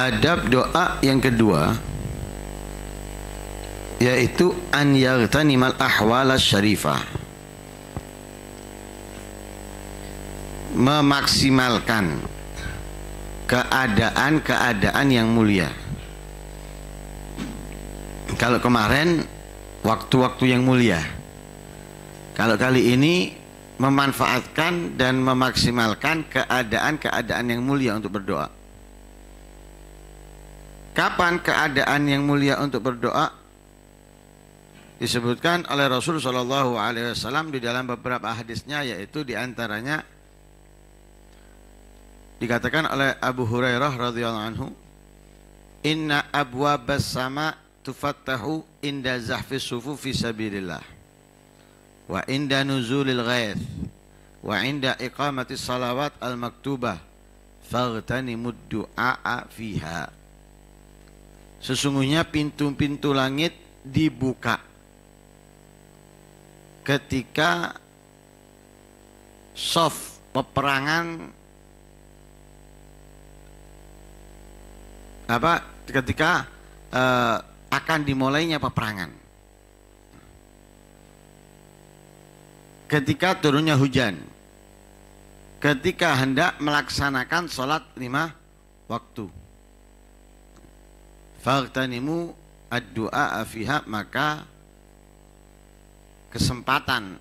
adab doa yang kedua yaitu an yartanimal ahwala syarifah memaksimalkan keadaan-keadaan yang mulia kalau kemarin waktu-waktu yang mulia kalau kali ini memanfaatkan dan memaksimalkan keadaan-keadaan yang mulia untuk berdoa Kapan keadaan yang mulia untuk berdoa? Disebutkan oleh Rasul Shallallahu Alaihi Wasallam di dalam beberapa hadisnya, yaitu diantaranya dikatakan oleh Abu Hurairah radhiyallahu anhu, Inna abwa sama tufattahu inda zahfi sufu fi sabirillah wa inda nuzulil ghaith wa inda iqamati salawat al maktubah faghtani muddu'a'a fiha Sesungguhnya pintu-pintu langit dibuka ketika soft peperangan apa ketika eh, akan dimulainya peperangan ketika turunnya hujan ketika hendak melaksanakan sholat lima waktu Fartanimu ad-du'a afiha maka kesempatan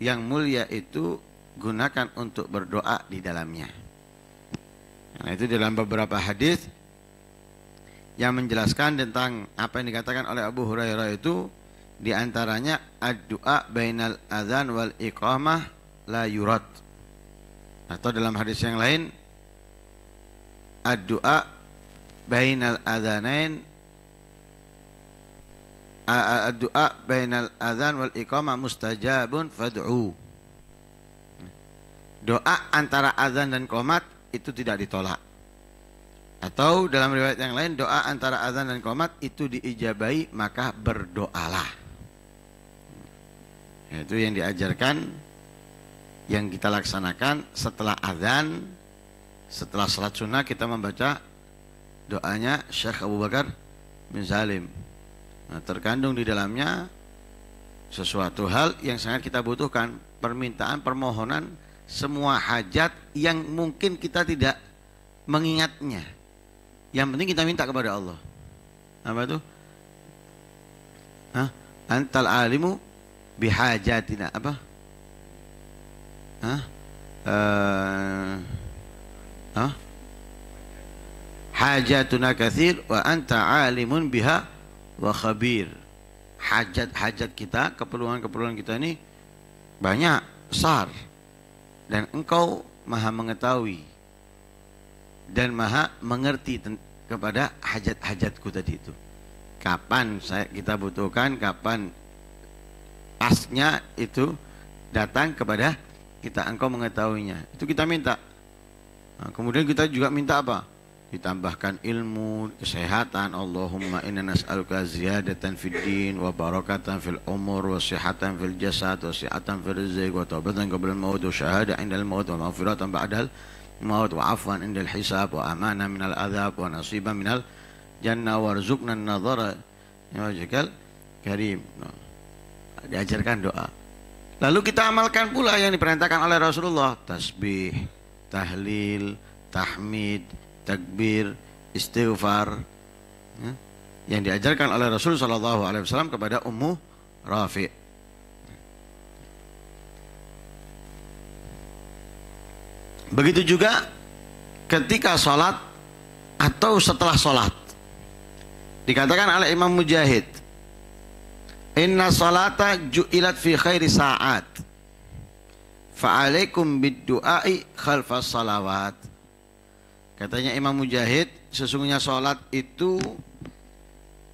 yang mulia itu gunakan untuk berdoa di dalamnya. Nah, itu dalam beberapa hadis yang menjelaskan tentang apa yang dikatakan oleh Abu Hurairah itu di antaranya ad-du'a bainal adzan wal iqamah la yurad. Atau dalam hadis yang lain ad-du'a bainal adzanain doa bainal adzan wal iqamah mustajabun fad'u doa antara azan dan komat itu tidak ditolak atau dalam riwayat yang lain doa antara azan dan komat itu diijabai maka berdoalah itu yang diajarkan yang kita laksanakan setelah azan setelah salat sunnah kita membaca doanya Syekh Abu Bakar bin Salim. Nah, terkandung di dalamnya sesuatu hal yang sangat kita butuhkan, permintaan, permohonan, semua hajat yang mungkin kita tidak mengingatnya. Yang penting kita minta kepada Allah. Apa itu? Hah? Antal alimu bihajatina apa? Hah? Uh, eh, huh? hajatuna kathir wa anta alimun biha wa khabir hajat-hajat kita keperluan-keperluan kita ini banyak besar, dan engkau maha mengetahui dan maha mengerti kepada hajat-hajatku tadi itu kapan saya, kita butuhkan kapan asnya itu datang kepada kita engkau mengetahuinya itu kita minta nah, kemudian kita juga minta apa ditambahkan ilmu, kesehatan. Allahumma inna nas'aluka ziyadatan fid din wa barakatan fil umur wa sihatan fil jasad wa sihatan fil rizq wa taubatan qabla al maut wa syahada inda al maut wa maghfiratan ba'da al maut wa afwan inda al hisab wa amana min al adhab wa nasiban min al jannah warzuqna an nadhara ya wajhikal karim. Nah, diajarkan doa. Lalu kita amalkan pula yang diperintahkan oleh Rasulullah, tasbih, tahlil, tahmid, takbir, istighfar ya, yang diajarkan oleh Rasul Shallallahu Alaihi Wasallam kepada Ummu Rafi. Begitu juga ketika sholat atau setelah sholat. Dikatakan oleh Imam Mujahid, Inna salata ju'ilat fi khairi sa'at. Fa'alaikum bid-du'ai khalfas salawat Katanya Imam Mujahid, sesungguhnya sholat itu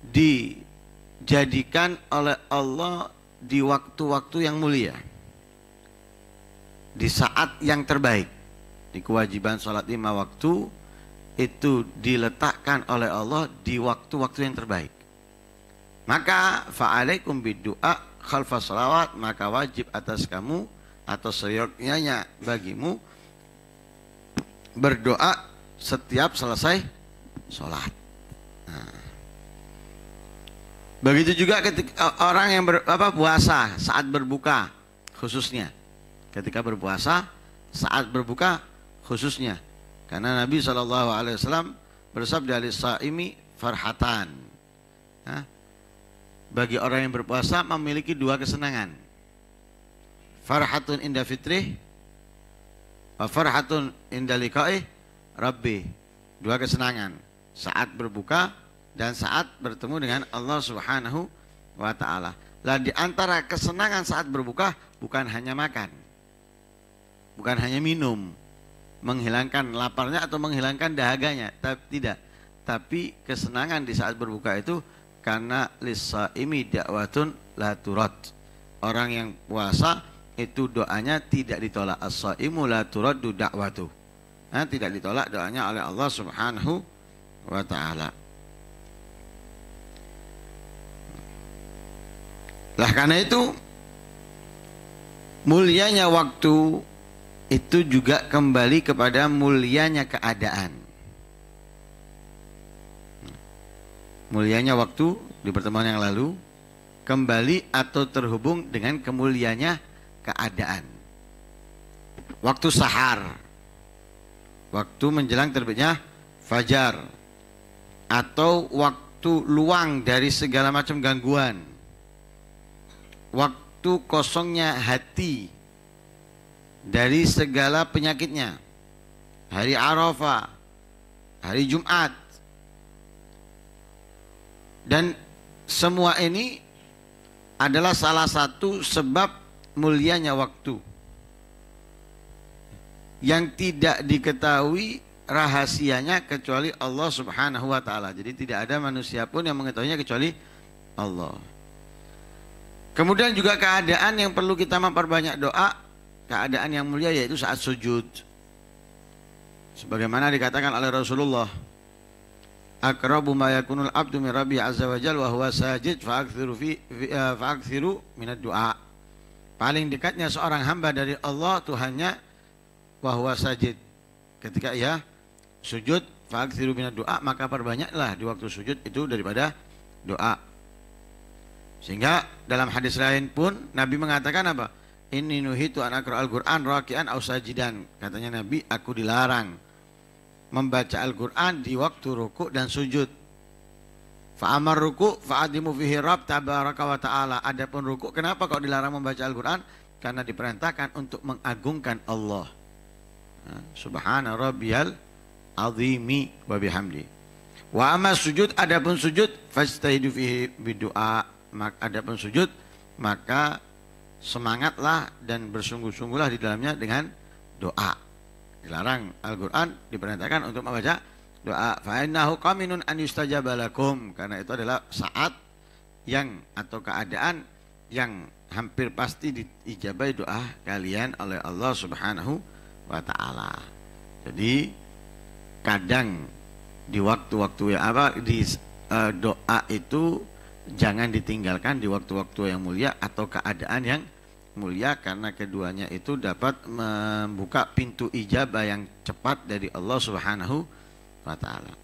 dijadikan oleh Allah di waktu-waktu yang mulia. Di saat yang terbaik. Di kewajiban sholat lima waktu itu diletakkan oleh Allah di waktu-waktu yang terbaik. Maka fa'alaikum bidu'a khalfa salawat maka wajib atas kamu atau seyoknya bagimu berdoa setiap selesai sholat. Nah. Begitu juga ketika e, orang yang ber, apa, puasa saat berbuka khususnya. Ketika berpuasa saat berbuka khususnya. Karena Nabi saw bersabda dari saimi farhatan. Nah. bagi orang yang berpuasa memiliki dua kesenangan. Farhatun inda fitrih farhatun inda liqa'ih Rabbi dua kesenangan saat berbuka dan saat bertemu dengan Allah Subhanahu wa taala. Lah di antara kesenangan saat berbuka bukan hanya makan. Bukan hanya minum menghilangkan laparnya atau menghilangkan dahaganya, tapi tidak. Tapi kesenangan di saat berbuka itu karena lisaimi dakwatun la turat. Orang yang puasa itu doanya tidak ditolak. As-saimu la turaddu da'watuh eh, tidak ditolak doanya oleh Allah Subhanahu wa taala. Lah karena itu mulianya waktu itu juga kembali kepada mulianya keadaan. Mulianya waktu di pertemuan yang lalu kembali atau terhubung dengan kemuliaannya keadaan. Waktu sahar waktu menjelang terbitnya fajar atau waktu luang dari segala macam gangguan waktu kosongnya hati dari segala penyakitnya hari Arafah hari Jumat dan semua ini adalah salah satu sebab mulianya waktu yang tidak diketahui rahasianya kecuali Allah Subhanahu wa taala. Jadi tidak ada manusia pun yang mengetahuinya kecuali Allah. Kemudian juga keadaan yang perlu kita memperbanyak doa, keadaan yang mulia yaitu saat sujud. Sebagaimana dikatakan oleh Rasulullah, "Aqrabu ma yakunul abdu min rabbi azza wa jalla wa huwa sajid fa akthiru fi eh, fa akthiru minad du'a paling dekatnya seorang hamba dari Allah Tuhannya wahwa sajid. Ketika ia sujud, fa'akthiru minat doa, maka perbanyaklah di waktu sujud itu daripada doa. Sehingga dalam hadis lain pun Nabi mengatakan apa? Ini nuhitu anak al-Qur'an raki'an au sajidan. Katanya Nabi, aku dilarang membaca Al-Qur'an di waktu ruku dan sujud. Fa'amar ruku fa'adimu fihi rab tabaraka wa ta'ala. Adapun ruku, kenapa kau dilarang membaca Al-Quran? Karena diperintahkan untuk mengagungkan Allah. Subhana rabbiyal azimi wa bihamdi. Wa amma sujud adapun sujud fastahidu fihi bidu'a. Maka adapun sujud maka semangatlah dan bersungguh-sungguhlah di dalamnya dengan doa. Dilarang Al-Qur'an diperintahkan untuk membaca doa. Fa innahu qaminun an yustajabalakum lakum karena itu adalah saat yang atau keadaan yang hampir pasti diijabai doa kalian oleh Allah Subhanahu wa wa taala. Jadi kadang di waktu-waktu yang apa di uh, doa itu jangan ditinggalkan di waktu-waktu yang mulia atau keadaan yang mulia karena keduanya itu dapat membuka pintu ijabah yang cepat dari Allah Subhanahu wa taala.